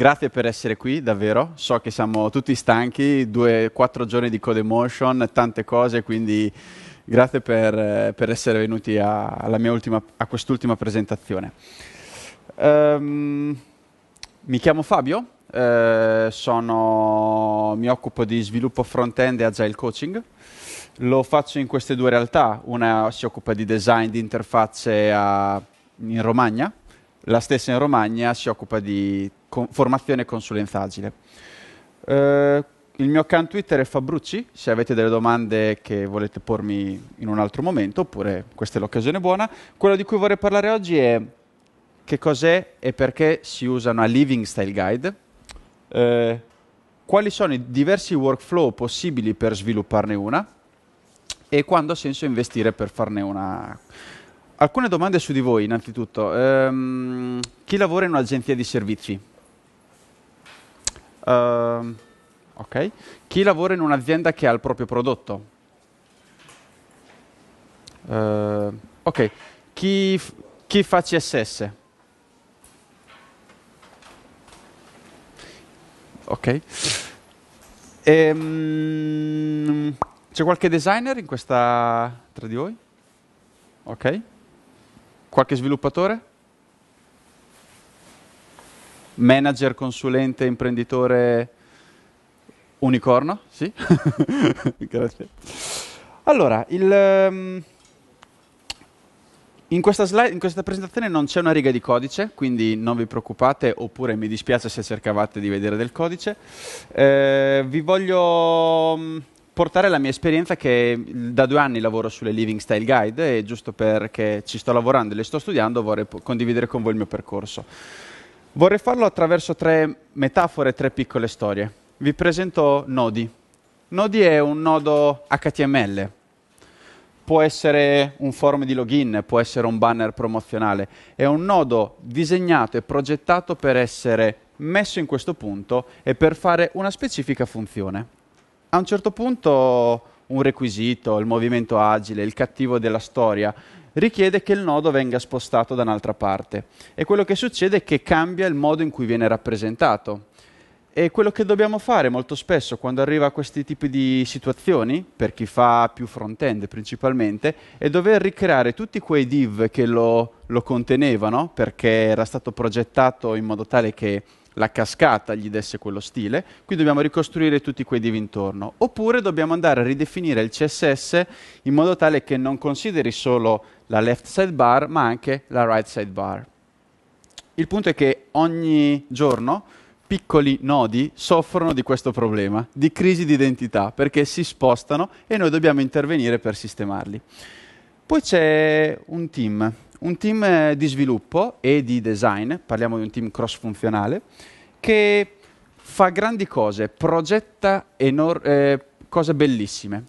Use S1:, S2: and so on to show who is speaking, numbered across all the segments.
S1: Grazie per essere qui, davvero. So che siamo tutti stanchi, due, quattro giorni di Code Motion, tante cose, quindi grazie per, eh, per essere venuti a, ultima, a quest'ultima presentazione. Um, mi chiamo Fabio, eh, sono, mi occupo di sviluppo front-end e agile coaching. Lo faccio in queste due realtà, una si occupa di design di interfacce a, in Romagna, la stessa in Romagna si occupa di con- formazione e consulenza agile. Eh, il mio account Twitter è Fabrucci, se avete delle domande che volete pormi in un altro momento, oppure questa è l'occasione buona. Quello di cui vorrei parlare oggi è che cos'è e perché si usa una Living Style Guide, eh, quali sono i diversi workflow possibili per svilupparne una e quando ha senso investire per farne una Alcune domande su di voi, innanzitutto. Ehm, chi lavora in un'agenzia di servizi? Ehm, ok. Chi lavora in un'azienda che ha il proprio prodotto? Ehm, ok. Chi, chi fa CSS? Ok. Ehm, c'è qualche designer in questa tra di voi? Ok. Qualche sviluppatore? Manager, consulente, imprenditore, unicorno? Sì? Grazie. Allora, il, um, in, questa slide, in questa presentazione non c'è una riga di codice, quindi non vi preoccupate, oppure mi dispiace se cercavate di vedere del codice. Eh, vi voglio portare la mia esperienza che da due anni lavoro sulle Living Style Guide e giusto perché ci sto lavorando e le sto studiando vorrei condividere con voi il mio percorso. Vorrei farlo attraverso tre metafore, tre piccole storie. Vi presento Nodi. Nodi è un nodo HTML. Può essere un forum di login, può essere un banner promozionale. È un nodo disegnato e progettato per essere messo in questo punto e per fare una specifica funzione a un certo punto un requisito, il movimento agile, il cattivo della storia, richiede che il nodo venga spostato da un'altra parte. E quello che succede è che cambia il modo in cui viene rappresentato. E quello che dobbiamo fare molto spesso quando arriva a questi tipi di situazioni, per chi fa più front-end principalmente, è dover ricreare tutti quei div che lo, lo contenevano, perché era stato progettato in modo tale che la cascata gli desse quello stile, qui dobbiamo ricostruire tutti quei div intorno. Oppure dobbiamo andare a ridefinire il CSS in modo tale che non consideri solo la left sidebar, ma anche la right sidebar. Il punto è che ogni giorno piccoli nodi soffrono di questo problema, di crisi di identità, perché si spostano e noi dobbiamo intervenire per sistemarli. Poi c'è un team un team eh, di sviluppo e di design, parliamo di un team cross-funzionale, che fa grandi cose, progetta enor- eh, cose bellissime.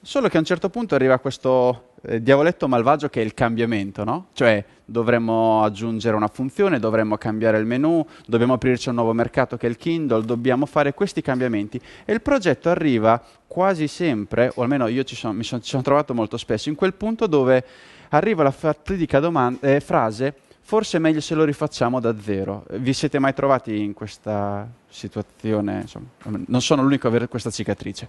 S1: Solo che a un certo punto arriva questo eh, diavoletto malvagio che è il cambiamento, no? Cioè dovremmo aggiungere una funzione, dovremmo cambiare il menu, dobbiamo aprirci un nuovo mercato che è il Kindle, dobbiamo fare questi cambiamenti e il progetto arriva quasi sempre, o almeno io ci sono, mi sono, ci sono trovato molto spesso, in quel punto dove arriva la fatidica domanda, eh, frase, forse è meglio se lo rifacciamo da zero. Vi siete mai trovati in questa situazione? Insomma, non sono l'unico a avere questa cicatrice.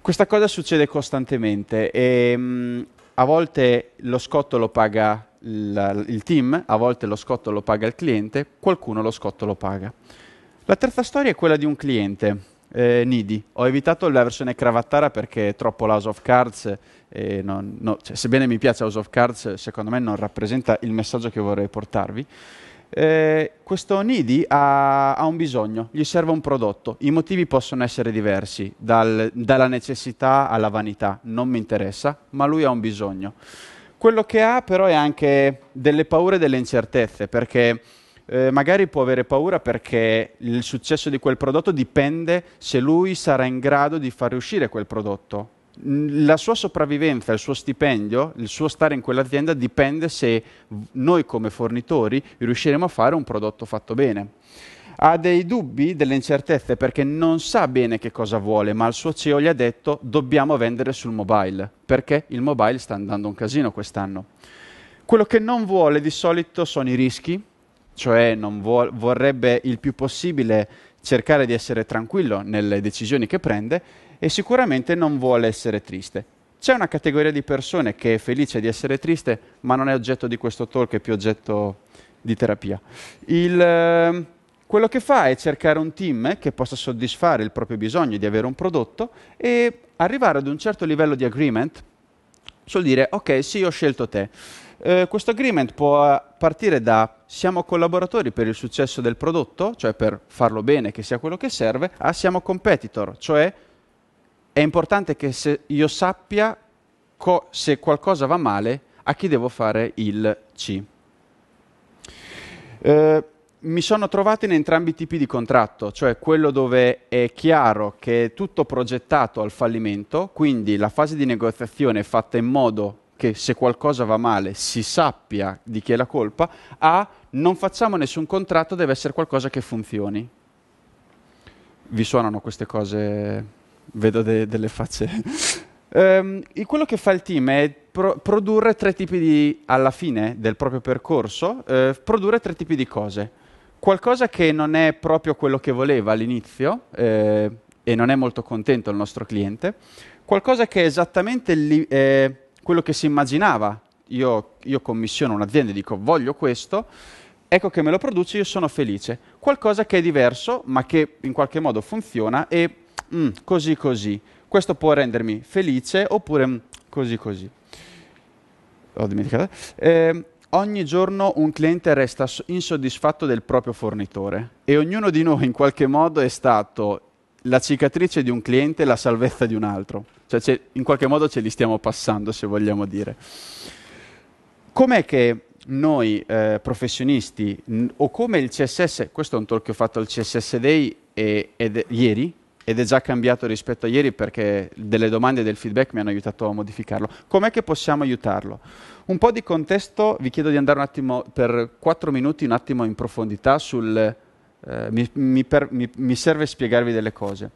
S1: Questa cosa succede costantemente e ehm, mh, a volte lo scotto lo paga il, il team, a volte lo scotto lo paga il cliente, qualcuno lo scotto lo paga. La terza storia è quella di un cliente eh, Nidi. Ho evitato la versione cravattara perché è troppo la House of Cards. Non, no, cioè, sebbene mi piace House of Cards, secondo me non rappresenta il messaggio che vorrei portarvi. Eh, questo Nidi ha, ha, un bisogno, gli serve un prodotto. I motivi possono essere diversi, dal, dalla necessità alla vanità, non mi interessa, ma lui ha un bisogno. Quello che ha però è anche delle paure e delle incertezze, perché eh, magari può avere paura perché il successo di quel prodotto dipende se lui sarà in grado di far uscire quel prodotto. La sua sopravvivenza, il suo stipendio, il suo stare in quell'azienda dipende se noi come fornitori riusciremo a fare un prodotto fatto bene. Ha dei dubbi, delle incertezze perché non sa bene che cosa vuole, ma il suo CEO gli ha detto dobbiamo vendere sul mobile perché il mobile sta andando un casino quest'anno. Quello che non vuole di solito sono i rischi, cioè non vor- vorrebbe il più possibile cercare di essere tranquillo nelle decisioni che prende e sicuramente non vuole essere triste. C'è una categoria di persone che è felice di essere triste, ma non è oggetto di questo talk, è più oggetto di terapia. Il, ehm, quello che fa è cercare un team che possa soddisfare il proprio bisogno di avere un prodotto e arrivare ad un certo livello di agreement sul dire ok sì ho scelto te eh, questo agreement può eh, partire da siamo collaboratori per il successo del prodotto, cioè per farlo bene, che sia quello che serve, a siamo competitor, cioè è importante che io sappia co- se qualcosa va male a chi devo fare il C. Eh, mi sono trovato in entrambi i tipi di contratto, cioè quello dove è chiaro che è tutto progettato al fallimento, quindi la fase di negoziazione è fatta in modo che se qualcosa va male si sappia di chi è la colpa, a non facciamo nessun contratto, deve essere qualcosa che funzioni. Vi suonano queste cose? Vedo de- delle facce. um, quello che fa il team è pro- produrre tre tipi di, alla fine del proprio percorso, eh, produrre tre tipi di cose. Qualcosa che non è proprio quello che voleva all'inizio eh, e non è molto contento il nostro cliente, qualcosa che è esattamente... Li- eh, quello che si immaginava, io, io commissiono un'azienda e dico voglio questo, ecco che me lo produce, io sono felice. Qualcosa che è diverso, ma che in qualche modo funziona e mm, così così. Questo può rendermi felice oppure mm, così così. Ho dimenticato. Eh, ogni giorno un cliente resta insoddisfatto del proprio fornitore e ognuno di noi in qualche modo è stato la cicatrice di un cliente e la salvezza di un altro. Cioè, in qualche modo ce li stiamo passando, se vogliamo dire. Com'è che noi eh, professionisti, n- o come il CSS, questo è un talk che ho fatto al CSS Day e, ed, ieri, ed è già cambiato rispetto a ieri perché delle domande e del feedback mi hanno aiutato a modificarlo. Com'è che possiamo aiutarlo? Un po' di contesto, vi chiedo di andare un attimo per 4 minuti un attimo in profondità sul eh, mi, mi, per, mi, mi, serve spiegarvi delle cose.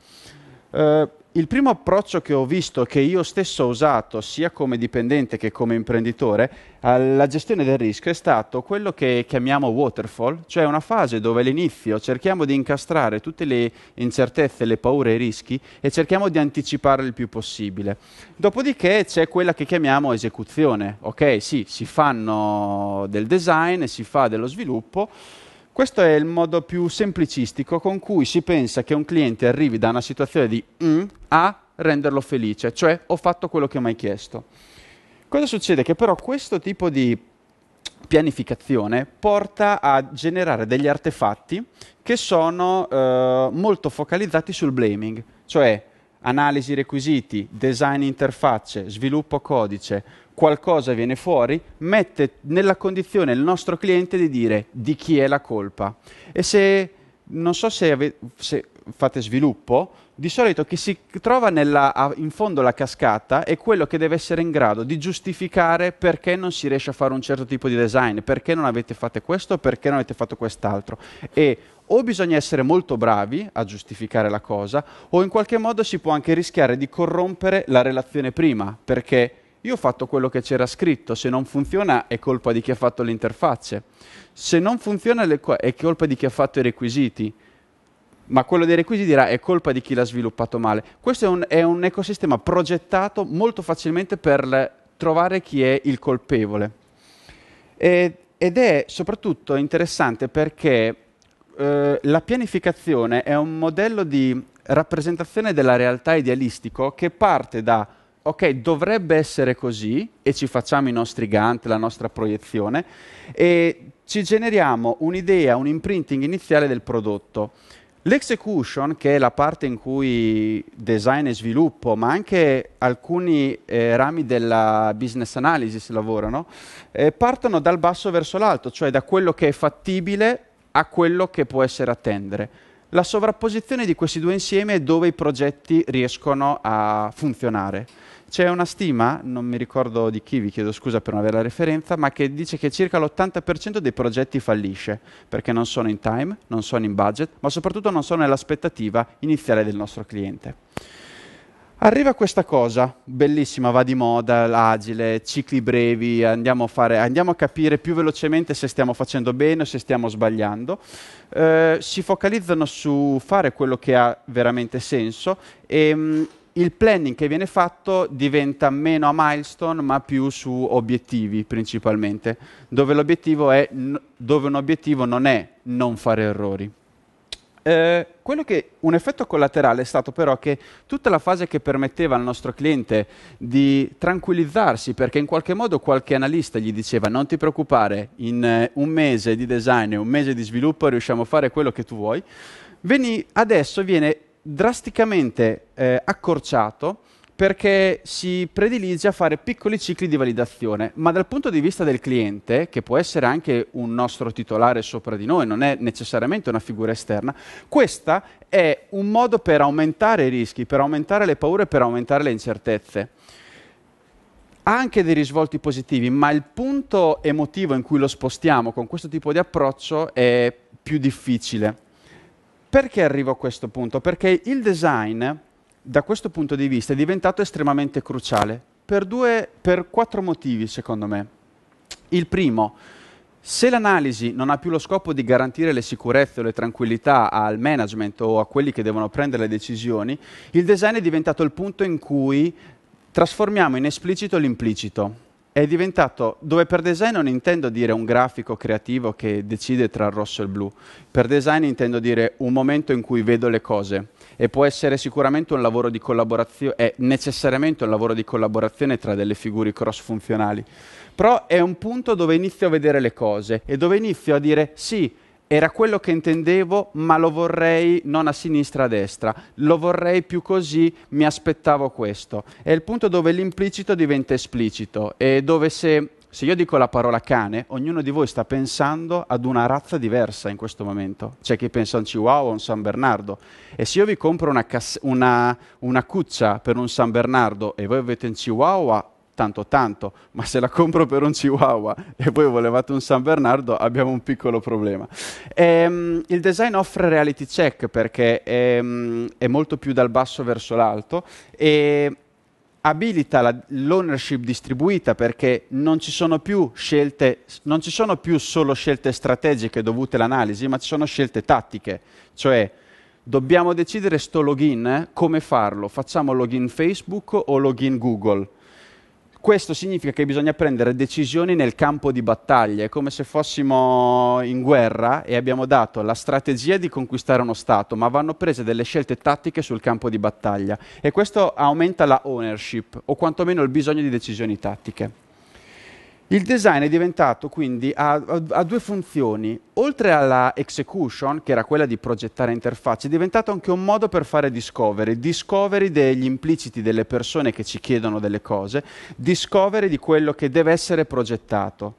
S1: Eh, il primo approccio che ho visto, che io stesso ho usato, sia come dipendente che come imprenditore, alla gestione del rischio è stato quello che chiamiamo waterfall, cioè una fase dove all'inizio cerchiamo di incastrare tutte le incertezze, le paure e i rischi e cerchiamo di anticiparle il più possibile. Dopodiché c'è quella che chiamiamo esecuzione, ok? Sì, si fanno del design, si fa dello sviluppo questo è il modo più semplicistico con cui si pensa che un cliente arrivi da una situazione di mm a renderlo felice, cioè ho fatto quello che mi hai chiesto. Cosa succede? Che però questo tipo di pianificazione porta a generare degli artefatti che sono eh, molto focalizzati sul blaming, cioè analisi requisiti, design interfacce, sviluppo codice, qualcosa viene fuori, mette nella condizione il nostro cliente di dire di chi è la colpa. E se, non so se, ave, se fate sviluppo, di solito chi si trova nella, in fondo alla cascata è quello che deve essere in grado di giustificare perché non si riesce a fare un certo tipo di design, perché non avete fatto questo, perché non avete fatto quest'altro. E o bisogna essere molto bravi a giustificare la cosa, o in qualche modo si può anche rischiare di corrompere la relazione prima, perché io ho fatto quello che c'era scritto, se non funziona è colpa di chi ha fatto le interfacce, se non funziona è colpa di chi ha fatto i requisiti, ma quello dei requisiti dirà è colpa di chi l'ha sviluppato male. Questo è un, è un ecosistema progettato molto facilmente per trovare chi è il colpevole. E, ed è soprattutto interessante perché eh, la pianificazione è un modello di rappresentazione della realtà idealistico che parte da ok, dovrebbe essere così e ci facciamo i nostri Gantt, la nostra proiezione e ci generiamo un'idea, un imprinting iniziale del prodotto. L'execution, che è la parte in cui design e sviluppo, ma anche alcuni eh, rami della business analysis lavorano, eh, partono dal basso verso l'alto, cioè da quello che è fattibile a quello che può essere attendere la sovrapposizione di questi due insieme è dove i progetti riescono a funzionare. C'è una stima, non mi ricordo di chi, vi chiedo scusa per non avere la referenza, ma che dice che circa l'80% dei progetti fallisce, perché non sono in time, non sono in budget, ma soprattutto non sono nell'aspettativa iniziale del nostro cliente. Arriva questa cosa, bellissima, va di moda, agile, cicli brevi, andiamo a, fare, andiamo a capire più velocemente se stiamo facendo bene o se stiamo sbagliando. Eh, si focalizzano su fare quello che ha veramente senso e mh, mm, il planning che viene fatto diventa meno a milestone ma più su obiettivi principalmente, dove, è, dove un obiettivo non è non fare errori. Eh, quello che, un effetto collaterale è stato però che tutta la fase che permetteva al nostro cliente di tranquillizzarsi, perché in qualche modo qualche analista gli diceva non ti preoccupare, in eh, un mese di design e un mese di sviluppo riusciamo a fare quello che tu vuoi, veni, adesso viene drasticamente eh, accorciato perché si predilige a fare piccoli cicli di validazione, ma dal punto di vista del cliente, che può essere anche un nostro titolare sopra di noi, non è necessariamente una figura esterna, questo è un modo per aumentare i rischi, per aumentare le paure, per aumentare le incertezze. Ha anche dei risvolti positivi, ma il punto emotivo in cui lo spostiamo con questo tipo di approccio è più difficile. Perché arrivo a questo punto? Perché il design da questo punto di vista è diventato estremamente cruciale per, due, per quattro motivi, secondo me. Il primo, se l'analisi non ha più lo scopo di garantire le sicurezze o le tranquillità al management o a quelli che devono prendere le decisioni, il design è diventato il punto in cui trasformiamo in esplicito l'implicito. È diventato, dove per design non intendo dire un grafico creativo che decide tra il rosso e il blu, per design intendo dire un momento in cui vedo le cose e può essere sicuramente un lavoro di collaborazione, è necessariamente un lavoro di collaborazione tra delle figure cross funzionali, però è un punto dove inizio a vedere le cose e dove inizio a dire sì, era quello che intendevo, ma lo vorrei non a sinistra, a destra, lo vorrei più così, mi aspettavo questo. È il punto dove l'implicito diventa esplicito e dove se se io dico la parola cane, ognuno di voi sta pensando ad una razza diversa in questo momento. C'è chi pensa a un Chihuahua o a un San Bernardo. E se io vi compro una, cass- una, una cuccia per un San Bernardo e voi avete un Chihuahua, tanto tanto, ma se la compro per un Chihuahua e voi volevate un San Bernardo, abbiamo un piccolo problema. Ehm, il design offre reality check perché è, ehm, è molto più dal basso verso l'alto e abilita la, l'ownership distribuita perché non ci, sono più scelte, non ci sono più solo scelte strategiche dovute all'analisi, ma ci sono scelte tattiche, cioè dobbiamo decidere sto login, eh, come farlo, facciamo login Facebook o login Google questo significa che bisogna prendere decisioni nel campo di battaglia, è come se fossimo in guerra e abbiamo dato la strategia di conquistare uno Stato, ma vanno prese delle scelte tattiche sul campo di battaglia e questo aumenta la ownership o quantomeno il bisogno di decisioni tattiche. Il design è diventato quindi ha, ha due funzioni, oltre alla execution, che era quella di progettare interfacce, è diventato anche un modo per fare discovery, discovery degli impliciti delle persone che ci chiedono delle cose, discovery di quello che deve essere progettato.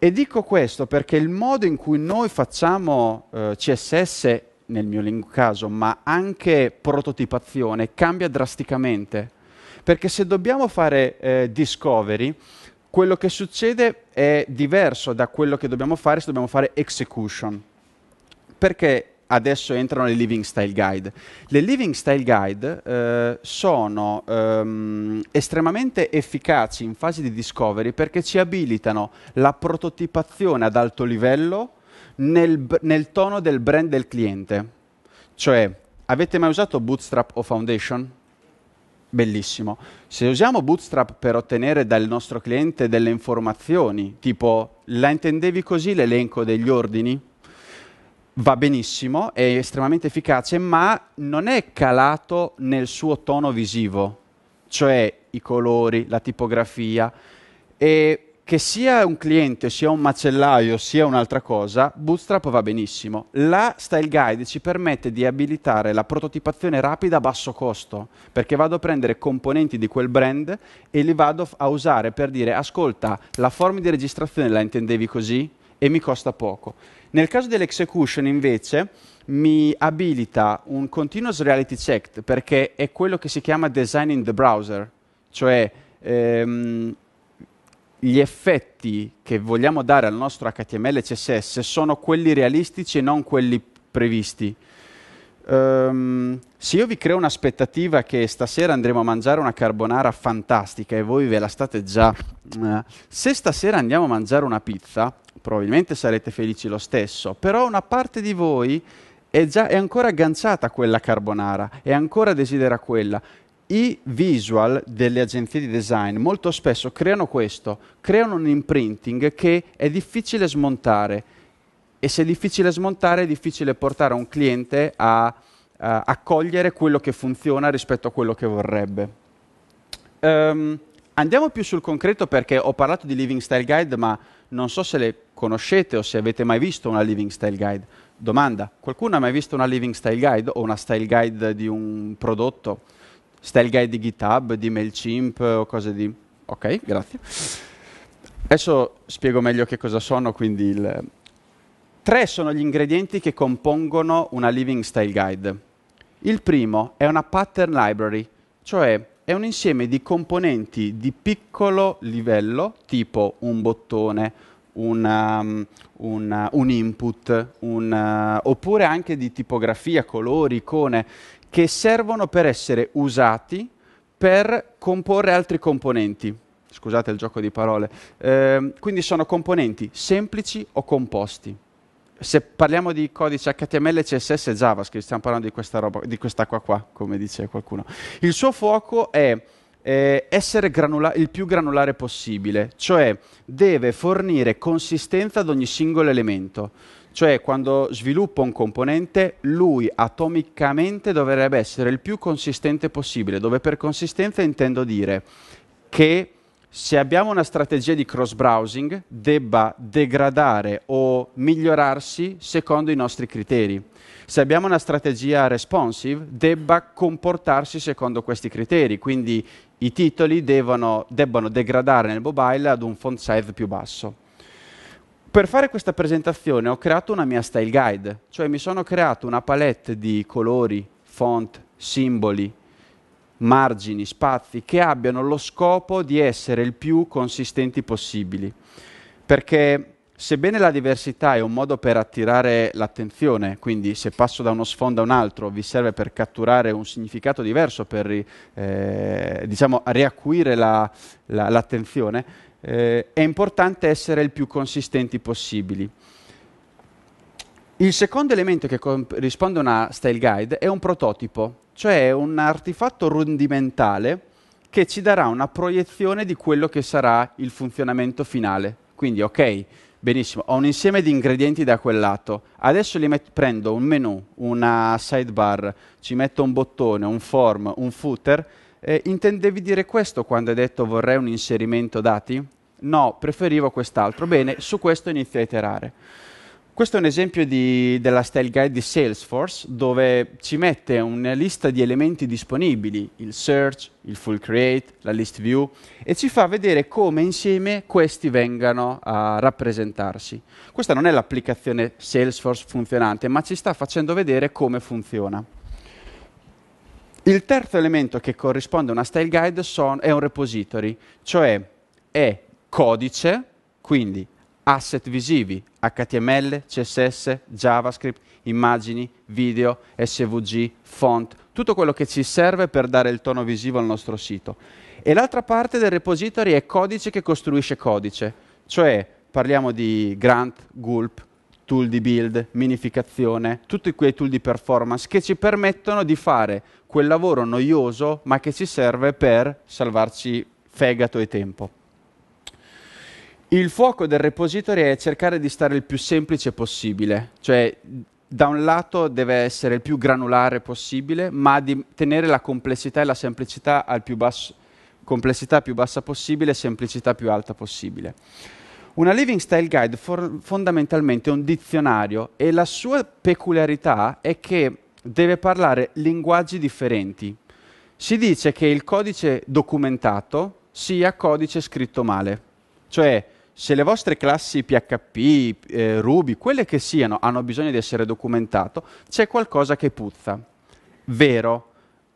S1: E dico questo perché il modo in cui noi facciamo eh, CSS, nel mio caso, ma anche prototipazione, cambia drasticamente. Perché se dobbiamo fare eh, discovery, quello che succede è diverso da quello che dobbiamo fare se dobbiamo fare execution. Perché adesso entrano le Living Style Guide? Le Living Style Guide eh, sono ehm, estremamente efficaci in fase di discovery perché ci abilitano la prototipazione ad alto livello nel, nel tono del brand del cliente. Cioè, avete mai usato Bootstrap o Foundation? bellissimo. Se usiamo Bootstrap per ottenere dal nostro cliente delle informazioni, tipo la intendevi così l'elenco degli ordini? Va benissimo, è estremamente efficace, ma non è calato nel suo tono visivo, cioè i colori, la tipografia. E che sia un cliente, sia un macellaio, sia un'altra cosa, Bootstrap va benissimo. La Style Guide ci permette di abilitare la prototipazione rapida a basso costo, perché vado a prendere componenti di quel brand e li vado a usare per dire ascolta, la forma di registrazione la intendevi così e mi costa poco. Nel caso dell'execution invece mi abilita un continuous reality check perché è quello che si chiama design in the browser, cioè ehm, gli effetti che vogliamo dare al nostro HTML e CSS sono quelli realistici e non quelli previsti. Um, se io vi creo un'aspettativa che stasera andremo a mangiare una carbonara fantastica e voi ve la state già... Uh, se stasera andiamo a mangiare una pizza, probabilmente sarete felici lo stesso, però una parte di voi è, già, è ancora agganciata a quella carbonara, è ancora desidera quella i visual delle agenzie di design molto spesso creano questo, creano un imprinting che è difficile smontare e se è difficile smontare è difficile portare un cliente a, a, a quello che funziona rispetto a quello che vorrebbe. Um, andiamo più sul concreto perché ho parlato di Living Style Guide ma non so se le conoscete o se avete mai visto una Living Style Guide. Domanda, qualcuno ha mai visto una Living Style Guide o una Style Guide di un prodotto? style guide di GitHub, di MailChimp o cose di... Ok, grazie. Adesso spiego meglio che cosa sono, quindi il... Tre sono gli ingredienti che compongono una Living Style Guide. Il primo è una pattern library, cioè è un insieme di componenti di piccolo livello, tipo un bottone, una, um, una, un, input, una, uh, oppure anche di tipografia, colori, icone, che servono per essere usati per comporre altri componenti. Scusate il gioco di parole. Eh, quindi sono componenti semplici o composti. Se parliamo di codice HTML, CSS e JavaScript, stiamo parlando di questa roba, di quest'acqua qua, come dice qualcuno. Il suo fuoco è eh, essere granula- il più granulare possibile, cioè deve fornire consistenza ad ogni singolo elemento. Cioè quando sviluppo un componente, lui atomicamente dovrebbe essere il più consistente possibile, dove per consistenza intendo dire che se abbiamo una strategia di cross browsing debba degradare o migliorarsi secondo i nostri criteri. Se abbiamo una strategia responsive debba comportarsi secondo questi criteri, quindi i titoli devono, debbano degradare nel mobile ad un font size più basso. Per fare questa presentazione ho creato una mia style guide, cioè mi sono creato una palette di colori, font, simboli, margini, spazi che abbiano lo scopo di essere il più consistenti possibili. Perché sebbene la diversità è un modo per attirare l'attenzione, quindi se passo da uno sfondo a un altro vi serve per catturare un significato diverso, per eh, diciamo, riacquire la, la, l'attenzione, eh, è importante essere il più consistenti possibili. Il secondo elemento che corrisponde a una style guide è un prototipo, cioè un artefatto rudimentale che ci darà una proiezione di quello che sarà il funzionamento finale. Quindi, ok, benissimo, ho un insieme di ingredienti da quel lato, adesso li met- prendo un menu, una sidebar, ci metto un bottone, un form, un footer eh, intendevi dire questo quando hai detto vorrei un inserimento dati? No, preferivo quest'altro. Bene, su questo inizia a iterare. Questo è un esempio di, della style guide di Salesforce dove ci mette una lista di elementi disponibili, il search, il full create, la list view e ci fa vedere come insieme questi vengano a rappresentarsi. Questa non è l'applicazione Salesforce funzionante, ma ci sta facendo vedere come funziona. Il terzo elemento che corrisponde a una style guide son, è un repository, cioè è codice, quindi asset visivi, HTML, CSS, JavaScript, immagini, video, SVG, font, tutto quello che ci serve per dare il tono visivo al nostro sito. E l'altra parte del repository è codice che costruisce codice, cioè parliamo di Grant, Gulp, tool di build, minificazione, tutti quei tool di performance che ci permettono di fare quel lavoro noioso ma che ci serve per salvarci fegato e tempo. Il fuoco del repository è cercare di stare il più semplice possibile, cioè da un lato deve essere il più granulare possibile, ma di tenere la complessità e la semplicità al più basso, complessità più bassa possibile, semplicità più alta possibile. Una Living Style Guide for, fondamentalmente è un dizionario e la sua peculiarità è che deve parlare linguaggi differenti. Si dice che il codice documentato sia codice scritto male, cioè se le vostre classi PHP, eh, Ruby, quelle che siano, hanno bisogno di essere documentate, c'è qualcosa che puzza. Vero.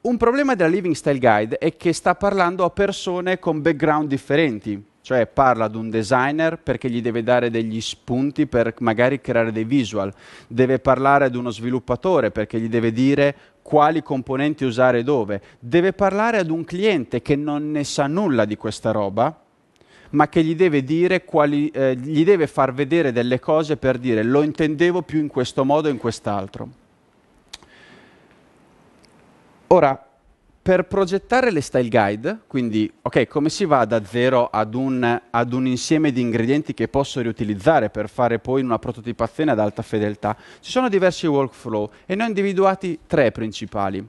S1: Un problema della Living Style Guide è che sta parlando a persone con background differenti cioè parla ad un designer perché gli deve dare degli spunti per magari creare dei visual, deve parlare ad uno sviluppatore perché gli deve dire quali componenti usare dove, deve parlare ad un cliente che non ne sa nulla di questa roba, ma che gli deve dire quali, eh, gli deve far vedere delle cose per dire lo intendevo più in questo modo o in quest'altro. Ora, per progettare le style guide, quindi okay, come si va da zero ad un, ad un, insieme di ingredienti che posso riutilizzare per fare poi una prototipazione ad alta fedeltà, ci sono diversi workflow e ne ho individuati tre principali.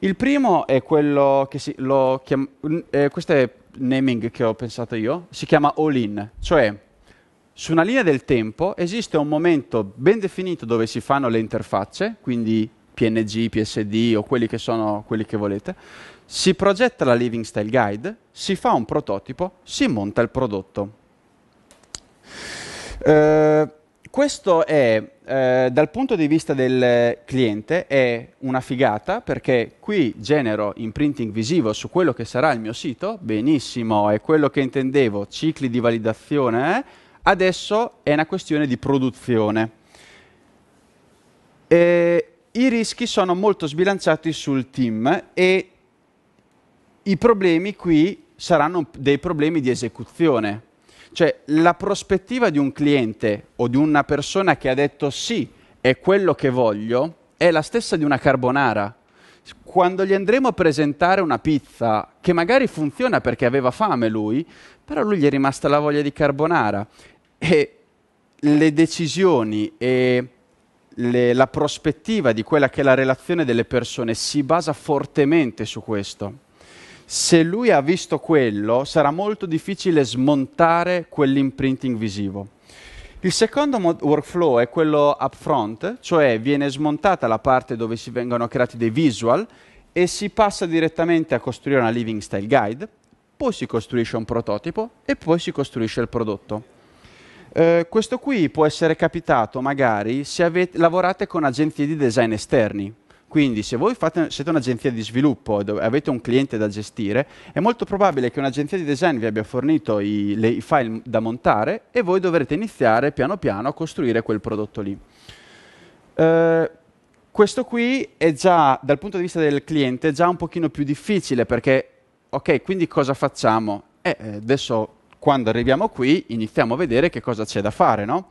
S1: Il primo è quello che si, lo chiam, mm, eh, questo è naming che ho pensato io, si chiama all in, cioè su una linea del tempo esiste un momento ben definito dove si fanno le interfacce, quindi PNG, PSD o quelli che sono quelli che volete, si progetta la Living Style Guide, si fa un prototipo, si monta il prodotto. Eh, questo è, eh, dal punto di vista del cliente, è una figata perché qui genero imprinting visivo su quello che sarà il mio sito, benissimo, è quello che intendevo, cicli di validazione, eh? adesso è una questione di produzione. E i rischi sono molto sbilanciati sul team e i problemi qui saranno dei problemi di esecuzione. Cioè la prospettiva di un cliente o di una persona che ha detto sì, è quello che voglio, è la stessa di una carbonara. Quando gli andremo a presentare una pizza che magari funziona perché aveva fame lui, però lui gli è rimasta la voglia di carbonara e le decisioni e le, la prospettiva di quella che è la relazione delle persone si basa fortemente su questo. Se lui ha visto quello, sarà molto difficile smontare quell'imprinting visivo. Il secondo mod- workflow è quello upfront, cioè viene smontata la parte dove si vengono creati dei visual e si passa direttamente a costruire una living style guide, poi si costruisce un prototipo e poi si costruisce il prodotto. Eh, questo qui può essere capitato magari se avete, lavorate con agenzie di design esterni. Quindi se voi fate, siete un'agenzia di sviluppo e avete un cliente da gestire, è molto probabile che un'agenzia di design vi abbia fornito i, le, i file da montare e voi dovrete iniziare piano piano a costruire quel prodotto lì. Eh, questo qui è già, dal punto di vista del cliente, già un pochino più difficile perché, ok, quindi cosa facciamo? Eh, eh adesso quando arriviamo qui iniziamo a vedere che cosa c'è da fare, no?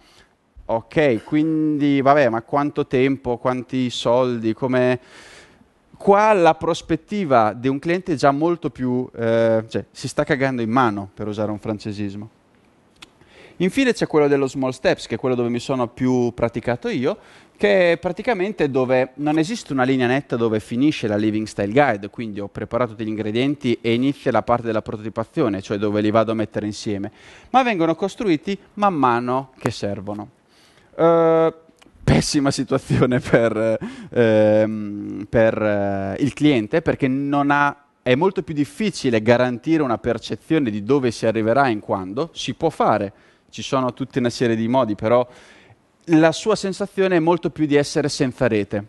S1: Ok, quindi vabbè, ma quanto tempo, quanti soldi, come... Qua la prospettiva di un cliente è già molto più... Eh, cioè, si sta cagando in mano, per usare un francesismo. Infine c'è quello dello small steps, che è quello dove mi sono più praticato io, che è praticamente dove non esiste una linea netta dove finisce la Living Style Guide, quindi ho preparato degli ingredienti e inizia la parte della prototipazione, cioè dove li vado a mettere insieme, ma vengono costruiti man mano che servono. Uh, pessima situazione per, ehm, per eh, il cliente perché ha, è molto più difficile garantire una percezione di dove si arriverà e in quando, si può fare, ci sono tutta una serie di modi, però la sua sensazione è molto più di essere senza rete.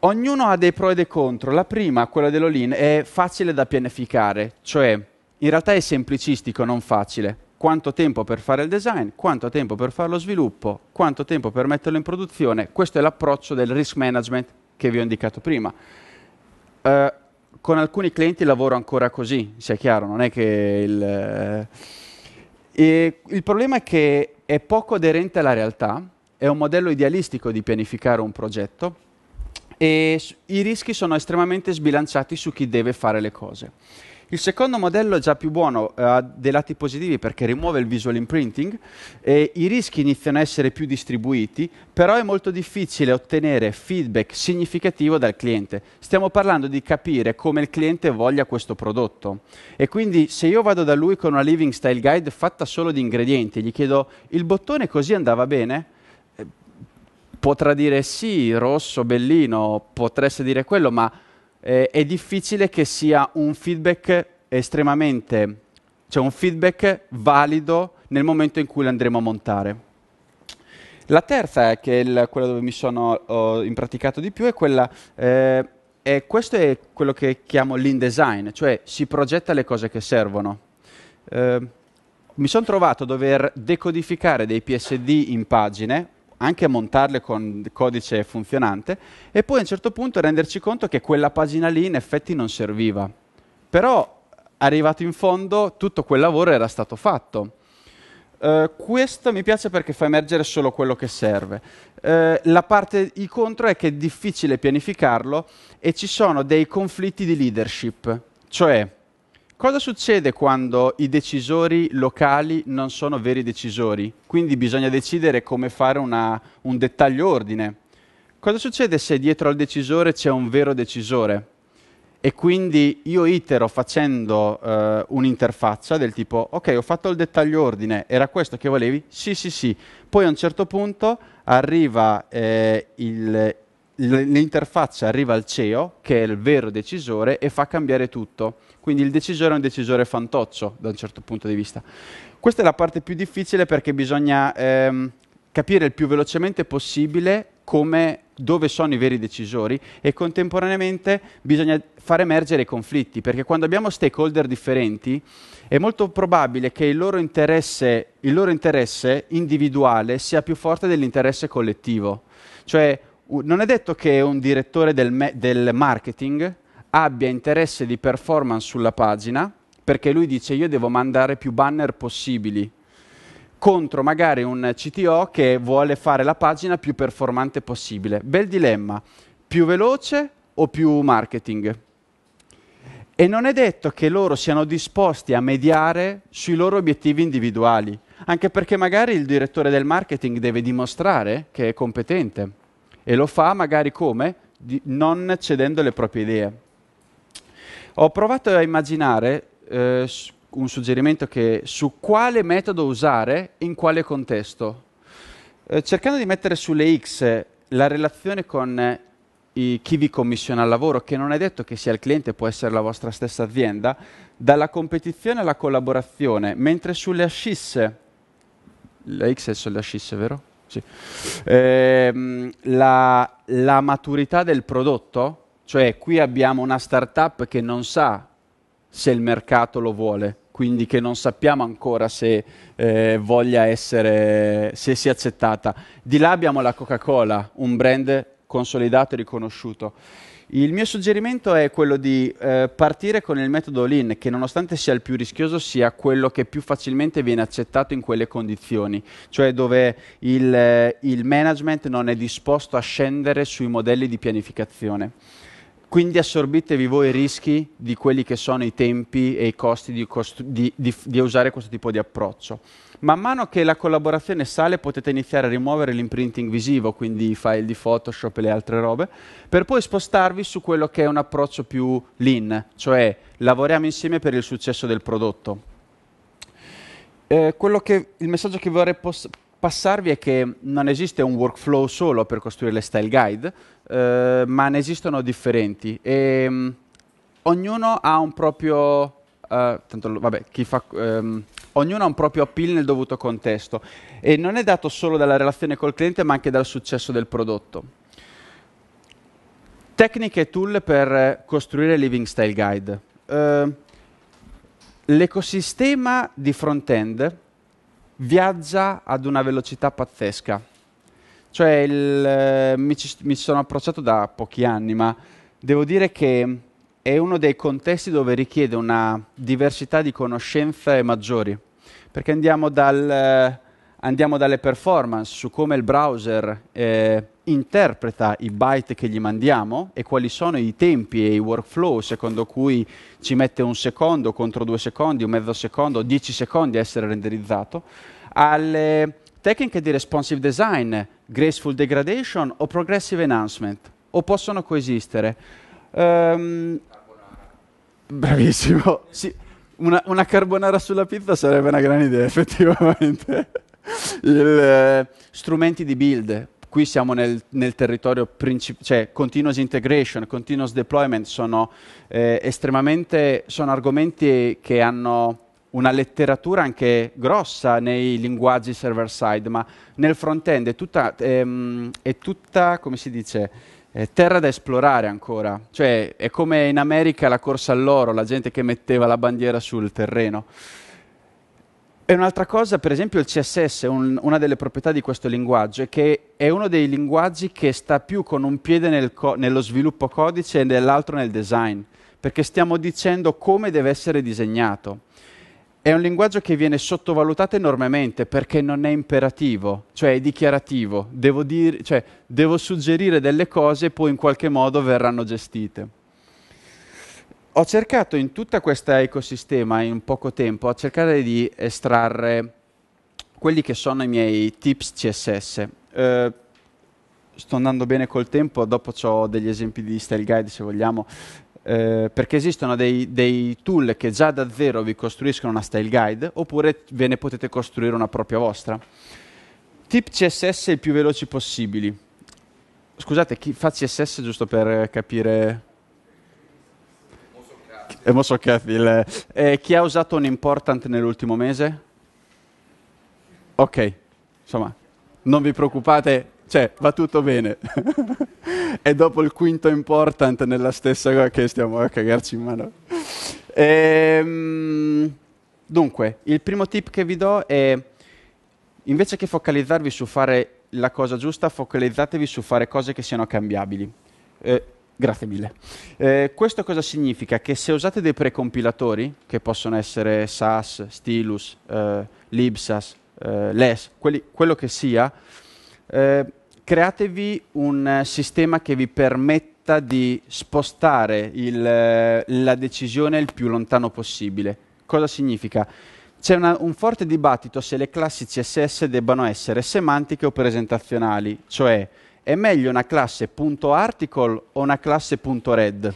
S1: Ognuno ha dei pro e dei contro. La prima, quella dell'Olin, è facile da pianificare, cioè in realtà è semplicistico, non facile. Quanto tempo per fare il design, quanto tempo per fare lo sviluppo, quanto tempo per metterlo in produzione. Questo è l'approccio del risk management che vi ho indicato prima. Uh, con alcuni clienti lavoro ancora così, sia chiaro, non è che il... Uh, e il problema è che è poco aderente alla realtà, è un modello idealistico di pianificare un progetto e i rischi sono estremamente sbilanciati su chi deve fare le cose. Il secondo modello è già più buono, eh, ha dei lati positivi perché rimuove il visual imprinting e i rischi iniziano a essere più distribuiti, però è molto difficile ottenere feedback significativo dal cliente. Stiamo parlando di capire come il cliente voglia questo prodotto e quindi se io vado da lui con una living style guide fatta solo di ingredienti, gli chiedo il bottone così andava bene? Eh, potrà dire sì, rosso, bellino, potreste dire quello, ma eh, è difficile che sia un feedback estremamente, cioè un feedback valido nel momento in cui l'andremo a montare. La terza è che il, quella dove mi sono impraticato di più è quella, eh, e questo è quello che chiamo lean design, cioè si progetta le cose che servono. Eh, mi sono trovato a dover decodificare dei PSD in pagine, anche montarle con codice funzionante e poi a un certo punto renderci conto che quella pagina lì in effetti non serviva. Però arrivato in fondo tutto quel lavoro era stato fatto. Uh, questo mi piace perché fa emergere solo quello che serve. Uh, la parte il contro è che è difficile pianificarlo e ci sono dei conflitti di leadership, cioè Cosa succede quando i decisori locali non sono veri decisori? Quindi bisogna decidere come fare una, un dettaglio ordine. Cosa succede se dietro al decisore c'è un vero decisore? E quindi io itero facendo eh, un'interfaccia del tipo, ok, ho fatto il dettaglio ordine, era questo che volevi? Sì, sì, sì. Poi a un certo punto arriva eh, il, l'interfaccia, arriva al CEO, che è il vero decisore, e fa cambiare tutto quindi il decisore è un decisore fantoccio da un certo punto di vista. Questa è la parte più difficile perché bisogna ehm, capire il più velocemente possibile come, dove sono i veri decisori e contemporaneamente bisogna far emergere i conflitti, perché quando abbiamo stakeholder differenti è molto probabile che il loro interesse, il loro interesse individuale sia più forte dell'interesse collettivo. Cioè, non è detto che un direttore del, del marketing abbia interesse di performance sulla pagina, perché lui dice io devo mandare più banner possibili contro magari un CTO che vuole fare la pagina più performante possibile. Bel dilemma, più veloce o più marketing? E non è detto che loro siano disposti a mediare sui loro obiettivi individuali, anche perché magari il direttore del marketing deve dimostrare che è competente e lo fa magari come? Di non cedendo le proprie idee. Ho provato a immaginare eh, un suggerimento che su quale metodo usare in quale contesto. Eh, cercando di mettere sulle X la relazione con eh, i, chi vi commissiona il lavoro, che non è detto che sia il cliente, può essere la vostra stessa azienda, dalla competizione alla collaborazione, mentre sulle ascisse, la X è sulle ascisse, vero? Sì. Eh, la, la maturità del prodotto cioè qui abbiamo una startup che non sa se il mercato lo vuole, quindi che non sappiamo ancora se eh, voglia essere, se sia accettata. Di là abbiamo la Coca-Cola, un brand consolidato e riconosciuto. Il mio suggerimento è quello di eh, partire con il metodo Lean, che nonostante sia il più rischioso, sia quello che più facilmente viene accettato in quelle condizioni, cioè dove il, eh, il management non è disposto a scendere sui modelli di pianificazione. Quindi assorbitevi voi i rischi di quelli che sono i tempi e i costi di, costu- di, di, di, usare questo tipo di approccio. Man mano che la collaborazione sale potete iniziare a rimuovere l'imprinting visivo, quindi i file di Photoshop e le altre robe, per poi spostarvi su quello che è un approccio più lean, cioè lavoriamo insieme per il successo del prodotto. Eh, che, il messaggio che vorrei pos- passarvi è che non esiste un workflow solo per costruire le style guide, eh, ma ne esistono differenti e ehm, mh, ognuno ha un proprio, uh, tanto, vabbè, fa, um, ognuno ha un proprio appeal nel dovuto contesto e non è dato solo dalla relazione col cliente ma anche dal successo del prodotto. Tecniche e tool per costruire Living Style Guide. Uh, l'ecosistema di front-end viaggia ad una velocità pazzesca. Cioè, il, eh, mi, ci, mi sono approcciato da pochi anni, ma devo dire che è uno dei contesti dove richiede una diversità di conoscenze maggiori, perché andiamo, dal, eh, andiamo dalle performance su come il browser eh, interpreta i byte che gli mandiamo e quali sono i tempi e i workflow secondo cui ci mette un secondo contro due secondi, un mezzo secondo, dieci secondi a essere renderizzato, alle tecniche di responsive design graceful degradation o progressive enhancement, o possono coesistere. Um, bravissimo, sì, una, una, carbonara sulla pizza sarebbe una gran idea effettivamente. Il, eh, strumenti di build, qui siamo nel, nel territorio principale, cioè continuous integration, continuous deployment sono eh, estremamente, sono argomenti che hanno una letteratura anche grossa nei linguaggi server-side, ma nel front-end è tutta, ehm, è tutta, come si dice, terra da esplorare ancora. Cioè, è come in America la corsa all'oro, la gente che metteva la bandiera sul terreno. E un'altra cosa, per esempio il CSS, un, una delle proprietà di questo linguaggio, è che è uno dei linguaggi che sta più con un piede nel co- nello sviluppo codice e nell'altro nel design, perché stiamo dicendo come deve essere disegnato è un linguaggio che viene sottovalutato enormemente perché non è imperativo, cioè è dichiarativo, devo, dir, cioè, devo suggerire delle cose e poi in qualche modo verranno gestite. Ho cercato in tutta questa ecosistema, in poco tempo, a cercare di estrarre quelli che sono i miei tips CSS. Eh, sto andando bene col tempo, dopo ho degli esempi di style guide se vogliamo, eh, perché esistono dei, dei, tool che già da zero vi costruiscono una style guide oppure ve ne potete costruire una propria vostra. Tip CSS il più veloci possibili. Scusate, chi fa CSS giusto per capire eh, chi ha usato un important nell'ultimo mese? Ok, insomma, non vi preoccupate, cioè, va tutto bene. È dopo il quinto important nella stessa cosa che stiamo a cagarci in mano. Ehm, dunque, il primo tip che vi do è, invece che focalizzarvi su fare la cosa giusta, focalizzatevi su fare cose che siano cambiabili. Eh, Grazie mille. Eh, questo cosa significa? Che se usate dei precompilatori, che possono essere SAS, Stilus, eh, Libsas, eh, LES, quelli, quello che sia, eh, createvi un eh, sistema che vi permetta di spostare il, eh, la decisione il più lontano possibile. Cosa significa? C'è una, un forte dibattito se le classi CSS debbano essere semantiche o presentazionali, cioè è meglio una classe .article o una classe .red,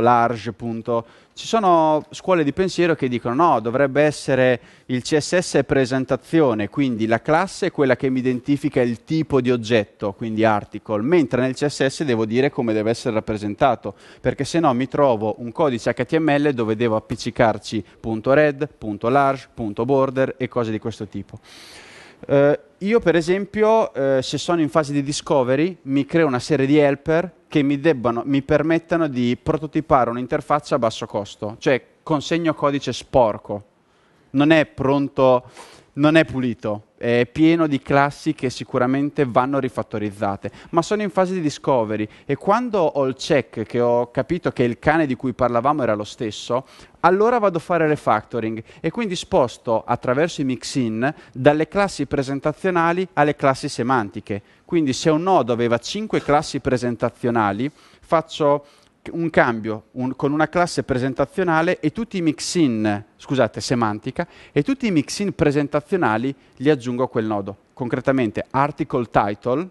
S1: .large, punto ci sono scuole di pensiero che dicono no, dovrebbe essere il CSS presentazione, quindi la classe è quella che mi identifica il tipo di oggetto, quindi article, mentre nel CSS devo dire come deve essere rappresentato, perché se no mi trovo un codice HTML dove devo appiccicarci .red, .large, .border e cose di questo tipo. Eh, io per esempio, eh, se sono in fase di discovery, mi creo una serie di helper che mi, debbano, mi permettano di prototipare un'interfaccia a basso costo, cioè consegno codice sporco, non è pronto, non è pulito, è pieno di classi che sicuramente vanno rifattorizzate, ma sono in fase di discovery e quando ho il check che ho capito che il cane di cui parlavamo era lo stesso, allora vado a fare refactoring e quindi sposto attraverso i mix-in dalle classi presentazionali alle classi semantiche. Quindi se un nodo aveva 5 classi presentazionali, faccio un cambio un, con una classe presentazionale e tutti i mixin, scusate, semantica, e tutti i mixin presentazionali li aggiungo a quel nodo. Concretamente article title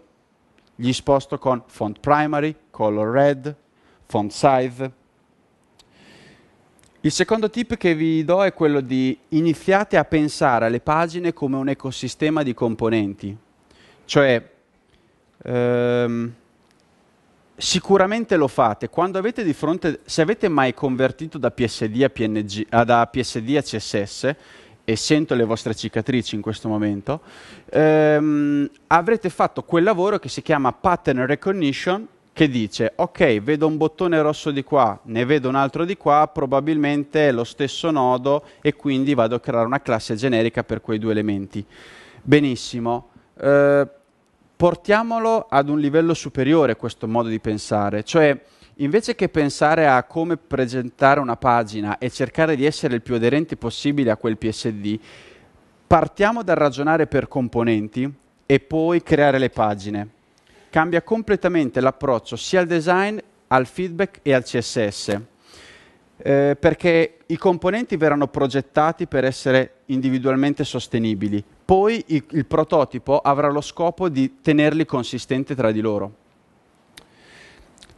S1: gli sposto con font primary, color red, font size. Il secondo tip che vi do è quello di iniziate a pensare alle pagine come un ecosistema di componenti, cioè ehm, sicuramente lo fate quando avete di fronte, se avete mai convertito da PSD a, PNG, da PSD a CSS, e sento le vostre cicatrici in questo momento, ehm, avrete fatto quel lavoro che si chiama pattern recognition che dice ok vedo un bottone rosso di qua, ne vedo un altro di qua, probabilmente è lo stesso nodo e quindi vado a creare una classe generica per quei due elementi. Benissimo. Eh, portiamolo ad un livello superiore questo modo di pensare, cioè invece che pensare a come presentare una pagina e cercare di essere il più aderenti possibile a quel PSD, partiamo dal ragionare per componenti e poi creare le pagine. Cambia completamente l'approccio sia al design, al feedback e al CSS. Eh, perché i componenti verranno progettati per essere individualmente sostenibili, poi il, il prototipo avrà lo scopo di tenerli consistenti tra di loro.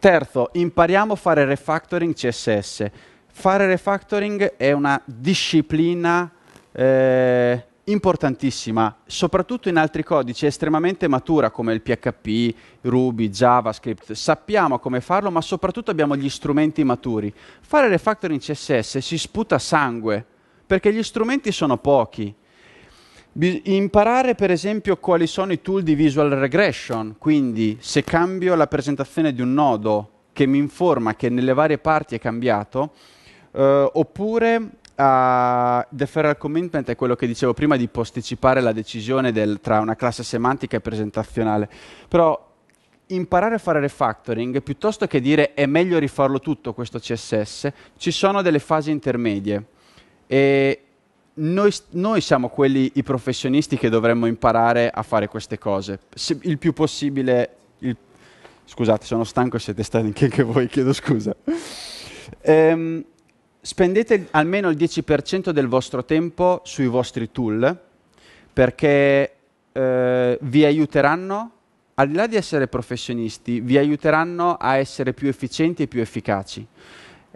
S1: Terzo, impariamo a fare refactoring CSS. Fare refactoring è una disciplina eh, importantissima, soprattutto in altri codici estremamente matura come il PHP, Ruby, JavaScript. Sappiamo come farlo, ma soprattutto abbiamo gli strumenti maturi. Fare refactoring CSS si sputa sangue, perché gli strumenti sono pochi imparare per esempio quali sono i tool di visual regression, quindi se cambio la presentazione di un nodo che mi informa che nelle varie parti è cambiato, eh, oppure a deferral commitment è quello che dicevo prima di posticipare la decisione del, tra una classe semantica e presentazionale. Però imparare a fare refactoring, piuttosto che dire è meglio rifarlo tutto questo CSS, ci sono delle fasi intermedie. E noi, noi, siamo quelli, i professionisti, che dovremmo imparare a fare queste cose. Se, il più possibile. Il... Scusate, sono stanco e siete stanchi anche voi, chiedo scusa. Ehm, spendete almeno il 10% del vostro tempo sui vostri tool, perché eh, vi aiuteranno, al di là di essere professionisti, vi aiuteranno a essere più efficienti e più efficaci.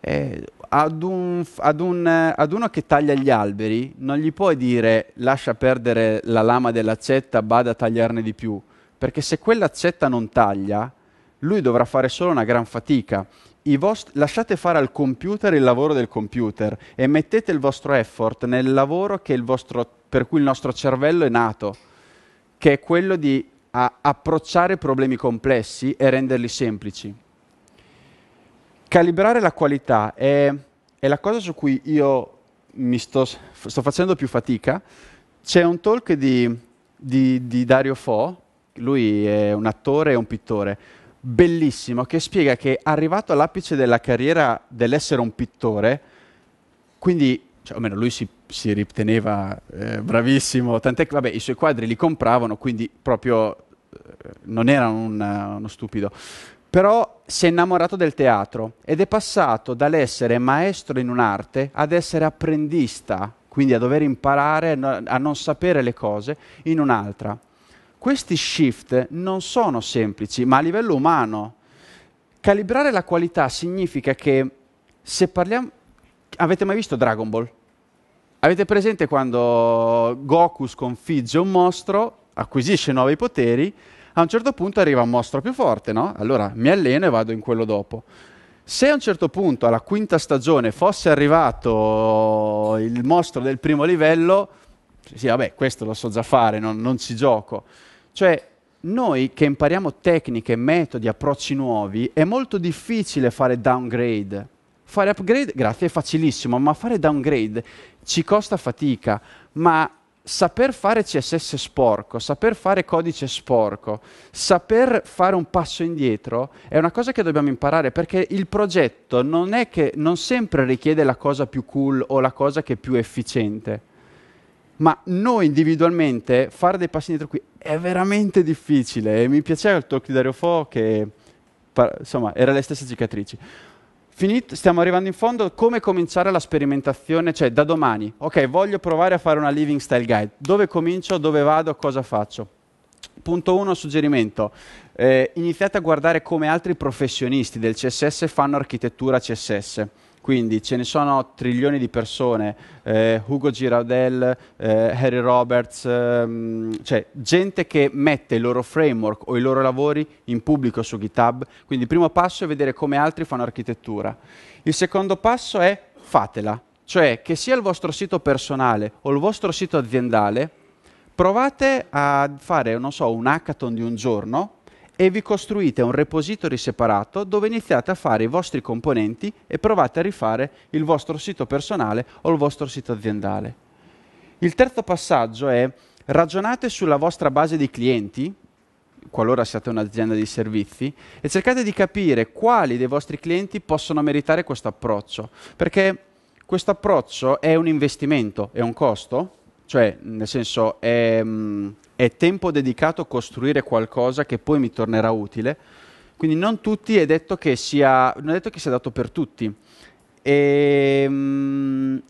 S1: Eh, ad, un, ad, un, ad, uno che taglia gli alberi non gli puoi dire lascia perdere la lama dell'accetta, bada a tagliarne di più, perché se quell'accetta non taglia, lui dovrà fare solo una gran fatica. Vost- lasciate fare al computer il lavoro del computer e mettete il vostro effort nel lavoro vostro, per cui il nostro cervello è nato, che è quello di approcciare problemi complessi e renderli semplici. Calibrare la qualità è, è la cosa su cui io mi sto, sto facendo più fatica. C'è un talk di, di, di Dario Fo, lui è un attore e un pittore, bellissimo, che spiega che arrivato all'apice della carriera dell'essere un pittore, quindi, cioè, almeno lui si, si riteneva eh, bravissimo, tant'è che vabbè, i suoi quadri li compravano, quindi proprio eh, non era un, uno stupido però si è innamorato del teatro ed è passato dall'essere maestro in un'arte ad essere apprendista, quindi a dover imparare a non sapere le cose in un'altra. Questi shift non sono semplici, ma a livello umano. Calibrare la qualità significa che se parliamo... Avete mai visto Dragon Ball? Avete presente quando Goku sconfigge un mostro, acquisisce nuovi poteri, a un certo punto arriva un mostro più forte, no? Allora mi alleno e vado in quello dopo. Se a un certo punto, alla quinta stagione, fosse arrivato il mostro del primo livello, sì, vabbè, questo lo so già fare, non, non ci gioco. Cioè, noi che impariamo tecniche, metodi, approcci nuovi, è molto difficile fare downgrade. Fare upgrade, grazie, è facilissimo, ma fare downgrade ci costa fatica, ma saper fare CSS sporco, saper fare codice sporco, saper fare un passo indietro è una cosa che dobbiamo imparare perché il progetto non è che non sempre richiede la cosa più cool o la cosa che è più efficiente. Ma noi individualmente fare dei passi indietro qui è veramente difficile e mi piaceva il talk di Dario Fo che insomma era le stesse cicatrici. Finito, stiamo arrivando in fondo, come cominciare la sperimentazione, cioè da domani, ok, voglio provare a fare una living style guide, dove comincio, dove vado, cosa faccio? Punto 1, suggerimento, eh, iniziate a guardare come altri professionisti del CSS fanno architettura CSS quindi ce ne sono trilioni di persone, eh, Hugo Girardel, eh, Harry Roberts, ehm, cioè gente che mette il loro framework o i loro lavori in pubblico su GitHub. Quindi il primo passo è vedere come altri fanno architettura. Il secondo passo è fatela, cioè che sia il vostro sito personale o il vostro sito aziendale, provate a fare, non so, un hackathon di un giorno e vi costruite un repository separato dove iniziate a fare i vostri componenti e provate a rifare il vostro sito personale o il vostro sito aziendale. Il terzo passaggio è ragionate sulla vostra base di clienti, qualora siate un'azienda di servizi, e cercate di capire quali dei vostri clienti possono meritare questo approccio, perché questo approccio è un investimento, è un costo, cioè nel senso è... Mh, mm, è tempo dedicato a costruire qualcosa che poi mi tornerà utile. Quindi non tutti è detto che sia, non è detto che sia dato per tutti. E, ehm,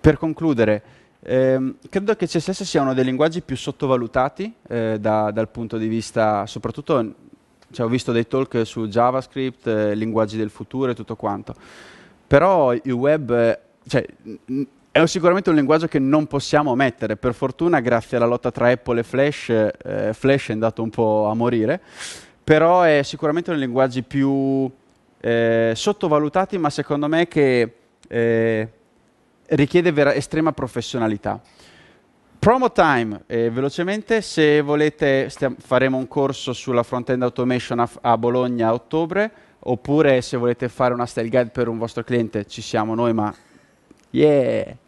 S1: per concludere, eh, credo che CSS sia uno dei linguaggi più sottovalutati eh, da, dal punto di vista, soprattutto cioè, ho visto dei talk su JavaScript, eh, linguaggi del futuro e tutto quanto, però il web, cioè, n- è sicuramente un linguaggio che non possiamo mettere, per fortuna grazie alla lotta tra Apple e Flash, eh, Flash è andato un po' a morire, però è sicuramente uno dei linguaggi più eh, sottovalutati, ma secondo me che eh, richiede vera- estrema professionalità. Promo time, eh, velocemente, se volete stiam- faremo un corso sulla front-end automation a, a, Bologna a ottobre, oppure se volete fare una style guide per un vostro cliente ci siamo noi, ma yeah!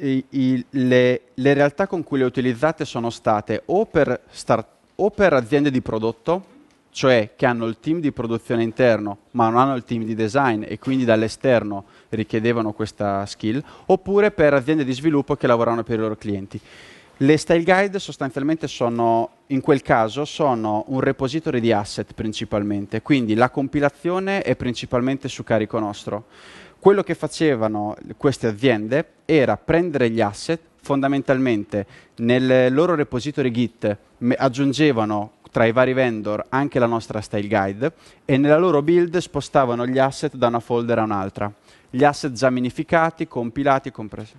S1: i, i, le, le, realtà con cui le utilizzate sono state o per, start, o per aziende di prodotto, cioè che hanno il team di produzione interno ma non hanno il team di design e quindi dall'esterno richiedevano questa skill, oppure per aziende di sviluppo che lavorano per i loro clienti. Le style guide sostanzialmente sono, in quel caso, sono un repository di asset principalmente, quindi la compilazione è principalmente su carico nostro. Quello che facevano queste aziende era prendere gli asset fondamentalmente nel loro repository Git aggiungevano tra i vari vendor anche la nostra style guide e nella loro build spostavano gli asset da una folder a un'altra. Gli asset già minificati, compilati, compresi.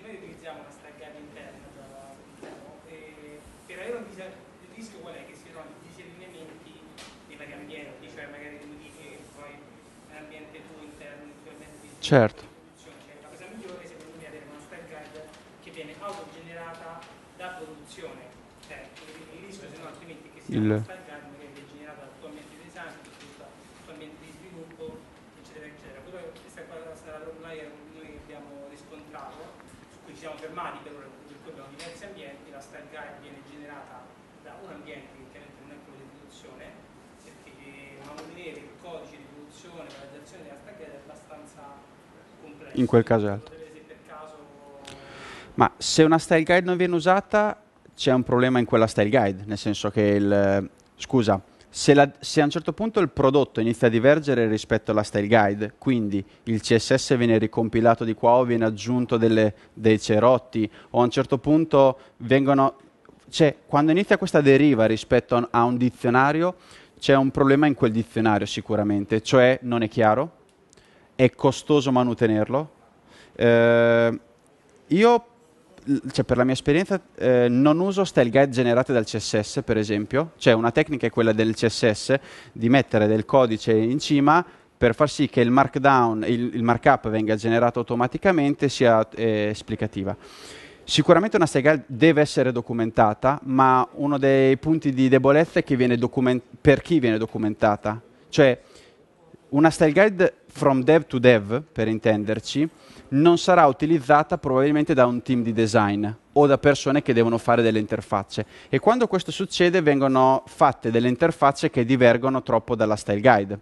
S1: noi utilizziamo una style guide interna, diciamo, per il rischio qual è che siano disallineamenti nei vari ambienti, cioè magari modifiche che poi nell'ambiente tuo interno, nel tuo ambiente di certo. Cioè, la cosa migliore secondo me è avere una style guide che viene autogenerata da produzione. Cioè, il rischio se no altrimenti che sia il... una style guide che viene generata dal tuo ambiente di design, dal tuo ambiente di sviluppo, eccetera, eccetera. Quello che questa cosa sarà noi, noi abbiamo riscontrato, su cui ci siamo fermati per ora, per cui abbiamo diversi ambienti, la style guide viene generata da un ambiente che chiaramente non è quello di produzione, perché manutenere il codice di la realizzazione della stanchezza è abbastanza complessa. In quel caso è altro. Ma se una style guide non viene usata, c'è un problema in quella style guide, nel senso che il... Scusa, se, la, se, a un certo punto il prodotto inizia a divergere rispetto alla style guide, quindi il CSS viene ricompilato di qua o viene aggiunto delle, dei cerotti, o a un certo punto vengono... Cioè, quando inizia questa deriva rispetto a un dizionario, c'è un problema in quel dizionario sicuramente, cioè non è chiaro, è costoso mantenerlo. Eh, io, cioè per la mia esperienza, eh, non uso style guide generate dal CSS, per esempio. Cioè una tecnica è quella del CSS di mettere del codice in cima per far sì che il markdown, il, il markup venga generato automaticamente sia eh, esplicativa. Sicuramente una Segal deve essere documentata, ma uno dei punti di debolezza è document- per chi viene documentata. Cioè, una style guide from dev to dev, per intenderci, non sarà utilizzata probabilmente da un team di design o da persone che devono fare delle interfacce. E quando questo succede vengono fatte delle interfacce che divergono troppo dalla style guide.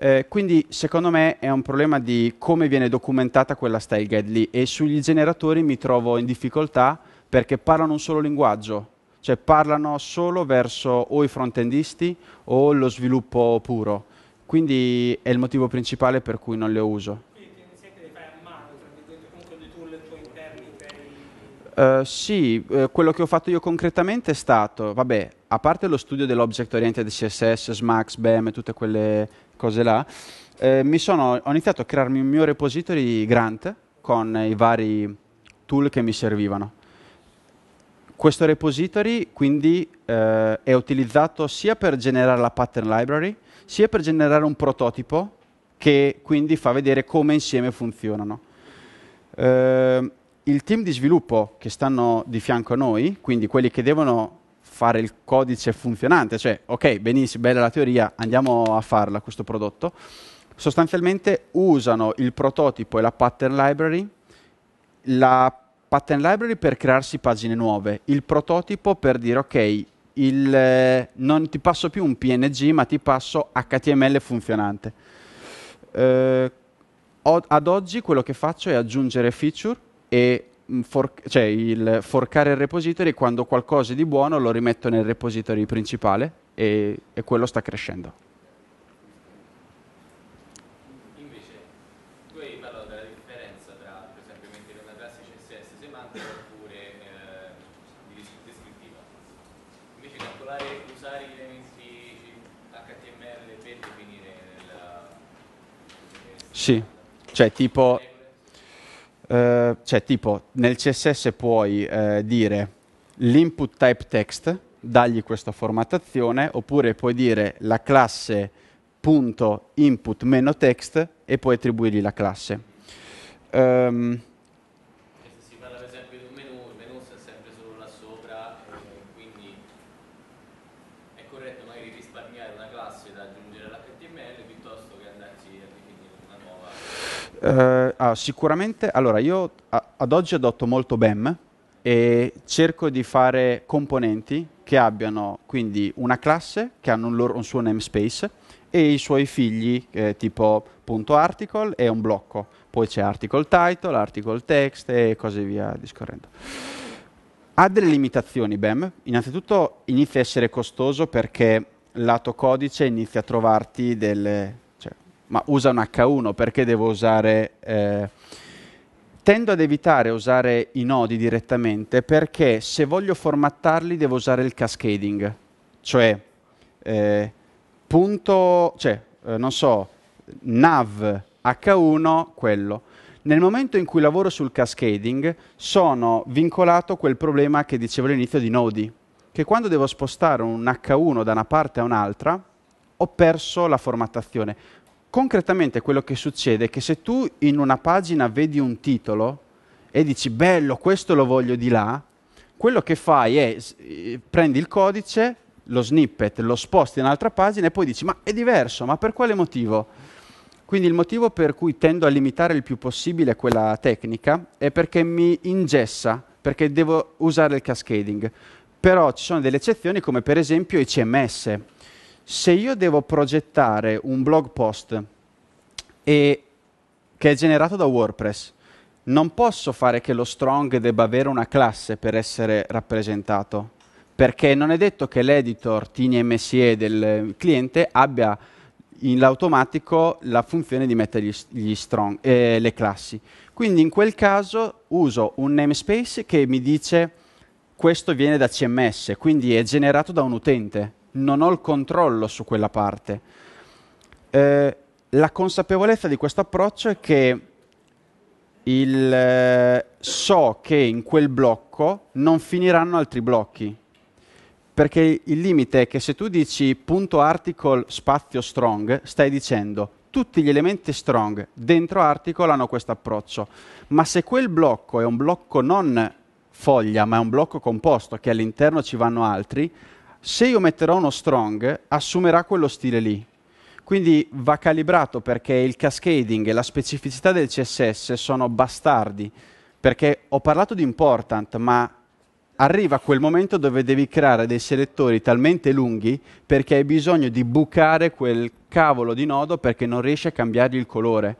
S1: Eh, quindi secondo me è un problema di come viene documentata quella style guide lì e sugli generatori mi trovo in difficoltà perché parlano un solo linguaggio, cioè parlano solo verso o i frontendisti o lo sviluppo puro. Quindi è il motivo principale per cui non le uso. Uh, sì, eh, quello che ho fatto io concretamente è stato, vabbè, a parte lo studio dell'object oriented CSS, SMAX, BEM e tutte quelle cose là, eh, sono, ho iniziato a crearmi un mio repository grant con i vari tool che mi servivano. Questo repository quindi eh, è utilizzato sia per generare la pattern library, sia per generare un prototipo che quindi fa vedere come insieme funzionano. Eh, il team di sviluppo che stanno di fianco a noi, quindi quelli che devono fare il codice funzionante, cioè ok, benissimo, bella la teoria, andiamo a farla questo prodotto. Sostanzialmente usano il prototipo e la pattern library, la pattern library per crearsi pagine nuove, il prototipo per dire ok, il, eh, non ti passo più un PNG ma ti passo HTML funzionante. Eh, ad oggi quello che faccio è aggiungere feature e Mm, for- cioè il forcare il repository quando qualcosa di buono lo rimetto nel repository principale e, e quello sta crescendo. Invece, tu hai parlato della differenza tra, per esempio, una classe CSS semantica oppure eh, descrittiva. Invece usare gli elementi HTML per definire Sì, cioè tipo... Eh, eh, cioè tipo nel CSS puoi eh, dire l'input type text, dagli questa formattazione, oppure puoi dire la classe punto input meno text e poi attribuirgli la classe. Um, Uh, ah, sicuramente, allora io a, ad oggi adotto molto BEM e cerco di fare componenti che abbiano quindi una classe, che hanno un, loro, un suo namespace e i suoi figli eh, tipo punto .article e un blocco. Poi c'è article title, article text e così via discorrendo. Ha delle limitazioni BEM, innanzitutto inizia a essere costoso perché lato codice inizia a trovarti delle ma usa un H1, perché devo usare... Eh, tendo ad evitare usare i nodi direttamente perché se voglio formattarli devo usare il cascading, cioè eh, punto, cioè, eh, non so, nav h1, quello. Nel momento in cui lavoro sul cascading sono vincolato a quel problema che dicevo all'inizio di nodi, che quando devo spostare un h1 da una parte a un'altra ho perso la formattazione. Concretamente quello che succede è che se tu in una pagina vedi un titolo e dici bello, questo lo voglio di là, quello che fai è eh, prendi il codice, lo snippet, lo sposti in un'altra pagina e poi dici ma è diverso, ma per quale motivo? Quindi il motivo per cui tendo a limitare il più possibile quella tecnica è perché mi ingessa, perché devo usare il cascading. Però ci sono delle eccezioni come per esempio i CMS se io devo progettare un blog post e, che è generato da WordPress, non posso fare che lo strong debba avere una classe per essere rappresentato, perché non è detto che l'editor TINI MSE del cliente abbia in automatico la funzione di mettere strong, eh, le classi. Quindi in quel caso uso un namespace che mi dice questo viene da CMS, quindi è generato da un utente non ho il controllo su quella parte. Eh, la consapevolezza di questo approccio è che il, eh, so che in quel blocco non finiranno altri blocchi, perché il limite è che se tu dici punto article spazio strong, stai dicendo tutti gli elementi strong dentro article hanno questo approccio, ma se quel blocco è un blocco non foglia, ma è un blocco composto che all'interno ci vanno altri, se io metterò uno strong, assumerà quello stile lì. Quindi va calibrato perché il cascading e la specificità del CSS sono bastardi, perché ho parlato di important, ma arriva quel momento dove devi creare dei selettori talmente lunghi perché hai bisogno di bucare quel cavolo di nodo perché non riesci a cambiargli il colore.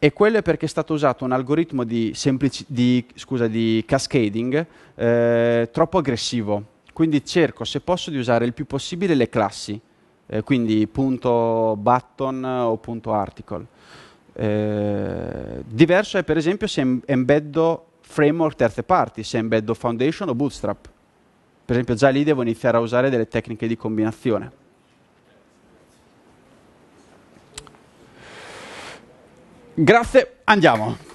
S1: E quello è perché è stato usato un algoritmo di, semplici, di, scusa, di cascading eh, troppo aggressivo quindi cerco, se posso, di usare il più possibile le classi, eh, quindi punto .button o punto .article. Eh, diverso è per esempio se embeddo framework terze parti, se embeddo Foundation o Bootstrap. Per esempio già lì devo iniziare a usare delle tecniche di combinazione. Grazie, andiamo.